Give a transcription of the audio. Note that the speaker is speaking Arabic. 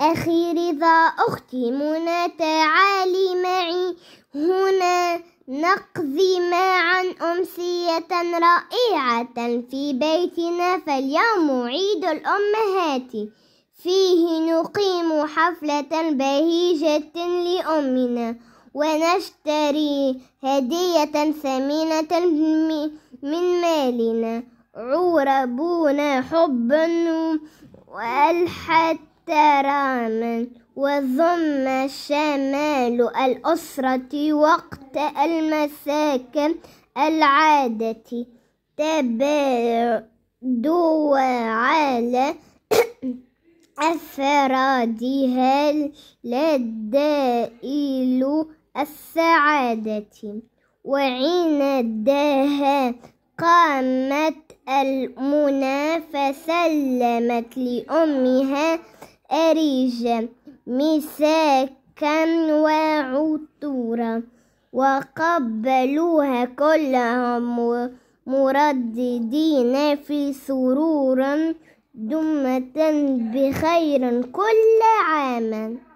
أخي رضا أختي منى تعالي معي هنا نقضي معا أمسية رائعة في بيتنا فاليوم عيد الأمهات فيه نقيم حفلة بهيجة لأمنا ونشتري هدية ثمينة من مالنا عوربون حبا وألحت احتراما وضم شمال الأسرة وقت المساكن العادة تبادل على أفرادها لدائل السعادة وعندها قامت المنافسة سلمت لأمها أريجا مساكا وعطورا وقبلوها كلهم مرددين في سرورا دمة بخير كل عام